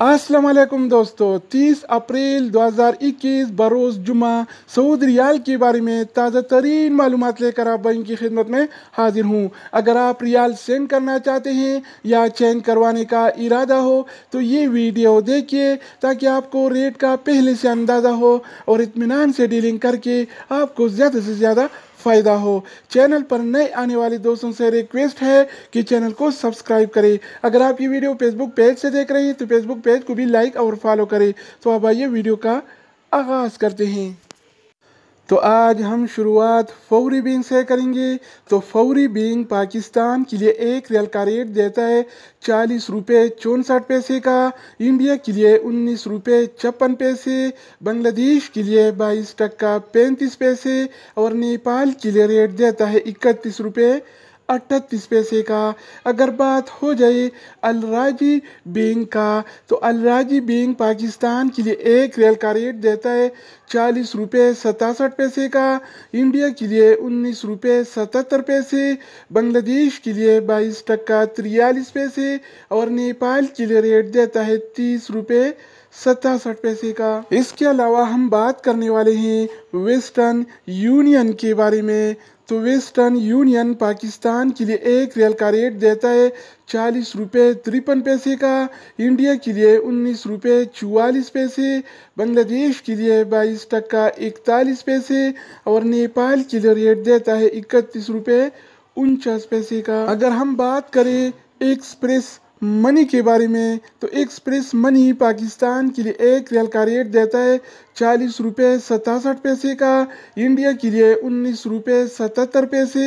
वालेकुम दोस्तों 30 अप्रैल 2021 बरोज़ जुमा सऊद रियाल के बारे में ताज़ा तरीन मालूम लेकर आप बैंक की खिदमत में हाजिर हूँ अगर आप रियाल सेंड करना चाहते हैं या चेंज करवाने का इरादा हो तो ये वीडियो देखिए ताकि आपको रेट का पहले से अंदाज़ा हो और इतमान से डीलिंग करके आपको ज़्यादा से ज़्यादा फ़ायदा हो चैनल पर नए आने वाले दोस्तों से रिक्वेस्ट है कि चैनल को सब्सक्राइब करें अगर आप ये वीडियो फेसबुक पेज से देख रहे हैं तो फेसबुक पेज को भी लाइक और फॉलो करें तो आप आइए वीडियो का आगाज़ करते हैं तो आज हम शुरुआत फौरी बींग से करेंगे तो फौरी बींग पाकिस्तान के लिए एक रियल का रेट देता है चालीस रुपये चौंसठ पैसे का इंडिया के लिए उन्नीस रुपये छप्पन पैसे बांग्लादेश के लिए बाईस टक्का पैंतीस पैसे और नेपाल के लिए रेट देता है इकतीस रुपये अट्ठतीस पैसे का अगर बात हो जाए अलराजी बैंक का तो अलराजी बैंक पाकिस्तान के लिए एक रेल का रेट देता है चालीस रुपये सतासठ पैसे का इंडिया के लिए उन्नीस रुपये सतहत्तर पैसे बांग्लादेश के लिए बाईस टक्का तिरयालीस पैसे और नेपाल के लिए रेट देता है तीस रुपये सतासठ पैसे का इसके अलावा हम बात करने वाले हैं वेस्टर्न यूनियन के बारे में तो वेस्टर्न यूनियन पाकिस्तान के लिए एक रेल का रेट देता है चालीस रुपये तिरपन पैसे का इंडिया के लिए उन्नीस रुपये चवालीस पैसे बांग्लादेश के लिए बाईस टक्का इकतालीस पैसे और नेपाल के लिए रेट देता है इकतीस रुपये उनचास पैसे का अगर हम बात करें एक्सप्रेस मनी के बारे में तो एक्सप्रेस मनी पाकिस्तान के लिए एक रियल का रेट देता है चालीस रुपये सतासठ पैसे का इंडिया के लिए उन्नीस रुपये सतहत्तर पैसे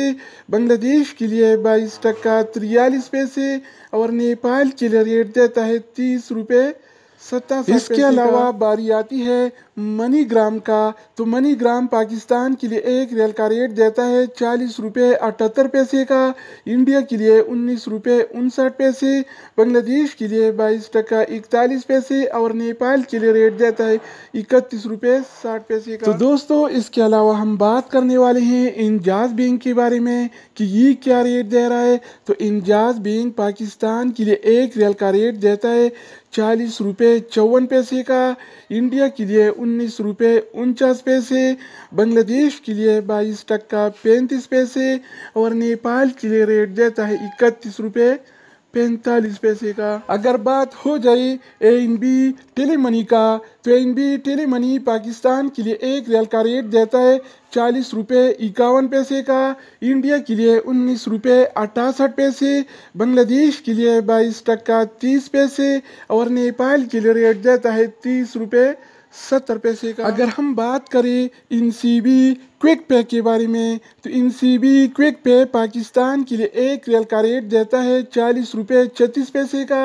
बांग्लादेश के लिए बाईस टक्का तिरयालीस पैसे और नेपाल के लिए रेट देता है तीस रुपये इसके अलावा बारी आती है मनी ग्राम का तो मनी ग्राम पाकिस्तान के लिए एक रियल का रेट देता है चालीस रुपये अठहत्तर पैसे का इंडिया के लिए उन्नीस रुपये उनसठ पैसे बांग्लादेश के लिए बाईस टका इकतालीस पैसे और नेपाल के लिए रेट देता है इकतीस रुपये साठ पैसे का तो दोस्तों इसके अलावा हम बात करने वाले हैं इंजाज बैंक के बारे में कि ये क्या रेट दे रहा है तो इंजाज बैंक पाकिस्तान के लिए एक रियल का रेट देता है चालीस रुपये रुपये चौवन पैसे का इंडिया के लिए उन्नीस रुपये उनचास पैसे बांग्लादेश के लिए बाईस टक्का पैंतीस पैसे और नेपाल के लिए रेट देता है इकतीस रुपये पैंतालीस पैसे का अगर बात हो जाए ए एन बी टेली मनी का तो एन बी टेली मनी पाकिस्तान के लिए एक रियल का रेट देता है चालीस रुपये इक्यावन पैसे का इंडिया के लिए उन्नीस रुपये अट्ठासठ पैसे बांग्लादेश के लिए बाईस टक्का तीस पैसे और नेपाल के लिए रेट देता है तीस रुपये सत्तर पैसे का अगर हम बात करें इन सी बी क्विक पे के बारे में तो इन सी बी क्विक पे पाकिस्तान के लिए एक रियल का रेट देता है चालीस रुपये छत्तीस पैसे का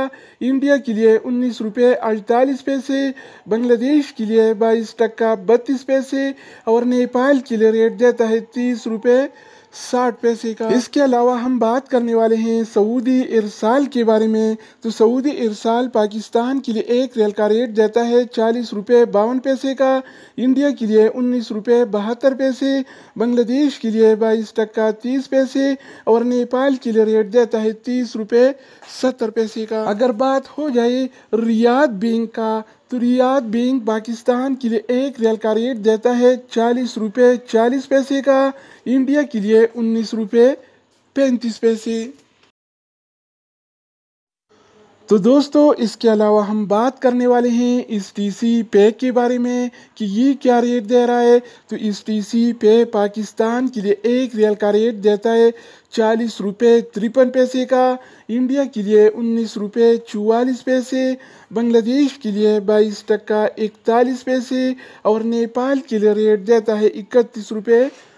इंडिया के लिए उन्नीस रुपये अड़तालीस पैसे बांग्लादेश के लिए बाईस टक्का बत्तीस पैसे और नेपाल के लिए रेट देता है तीस रुपये साठ पैसे का इसके अलावा हम बात करने वाले हैं सऊदी इरसाल के बारे में तो सऊदी इरसाल पाकिस्तान के लिए एक रेल का रेट देता है चालीस रुपये बावन पैसे का इंडिया के लिए उन्नीस रुपये बहत्तर पैसे बांग्लादेश के लिए बाईस टक्का तीस पैसे और नेपाल के लिए रेट देता है तीस रुपये सत्तर पैसे का अगर बात हो जाए रियाद बैंक का तो रियाद बैंक पाकिस्तान के लिए एक रियल का रेट देता है चालीस रुपये चालीस पैसे का इंडिया के लिए उन्नीस रुपये पैंतीस पैसे तो दोस्तों इसके अलावा हम बात करने वाले हैं इस टीसी पे के बारे में कि ये क्या रेट दे रहा है तो इस टीसी पे पाकिस्तान के लिए एक रियल का रेट देता है चालीस रुपये तिरपन पैसे का इंडिया के लिए उन्नीस रुपये चवालीस पैसे बांग्लादेश के लिए बाईस टक्का इकतालीस पैसे और नेपाल के लिए रेट देता है इकतीस रुपये